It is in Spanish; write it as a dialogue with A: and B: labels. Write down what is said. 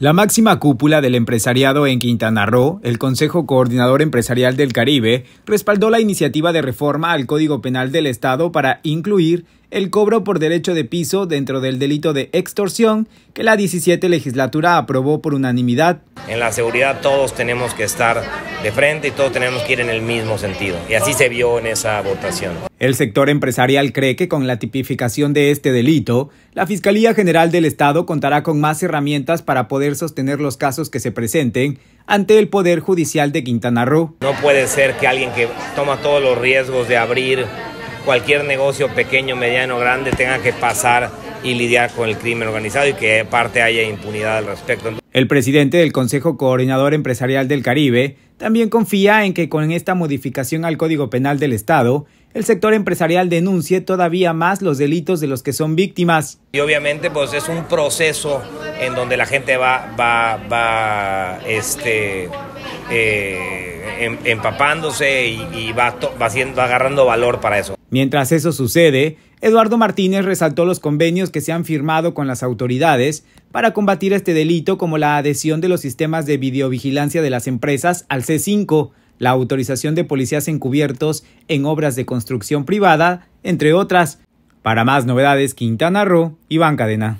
A: La máxima cúpula del empresariado en Quintana Roo, el Consejo Coordinador Empresarial del Caribe, respaldó la iniciativa de reforma al Código Penal del Estado para incluir el cobro por derecho de piso dentro del delito de extorsión que la 17 legislatura aprobó por unanimidad.
B: En la seguridad todos tenemos que estar de frente y todos tenemos que ir en el mismo sentido. Y así se vio en esa votación.
A: El sector empresarial cree que con la tipificación de este delito, la Fiscalía General del Estado contará con más herramientas para poder sostener los casos que se presenten ante el Poder Judicial de Quintana Roo.
B: No puede ser que alguien que toma todos los riesgos de abrir cualquier negocio pequeño, mediano, grande tenga que pasar y lidiar con el crimen organizado y que parte haya impunidad al respecto.
A: El presidente del Consejo Coordinador Empresarial del Caribe también confía en que con esta modificación al Código Penal del Estado, el sector empresarial denuncie todavía más los delitos de los que son víctimas.
B: Y obviamente pues es un proceso en donde la gente va, va, va este, eh, em, empapándose y, va, va, va agarrando valor para eso.
A: Mientras eso sucede, Eduardo Martínez resaltó los convenios que se han firmado con las autoridades para combatir este delito como la adhesión de los sistemas de videovigilancia de las empresas al C5, la autorización de policías encubiertos en obras de construcción privada, entre otras. Para más novedades, Quintana Roo, Iván Cadena.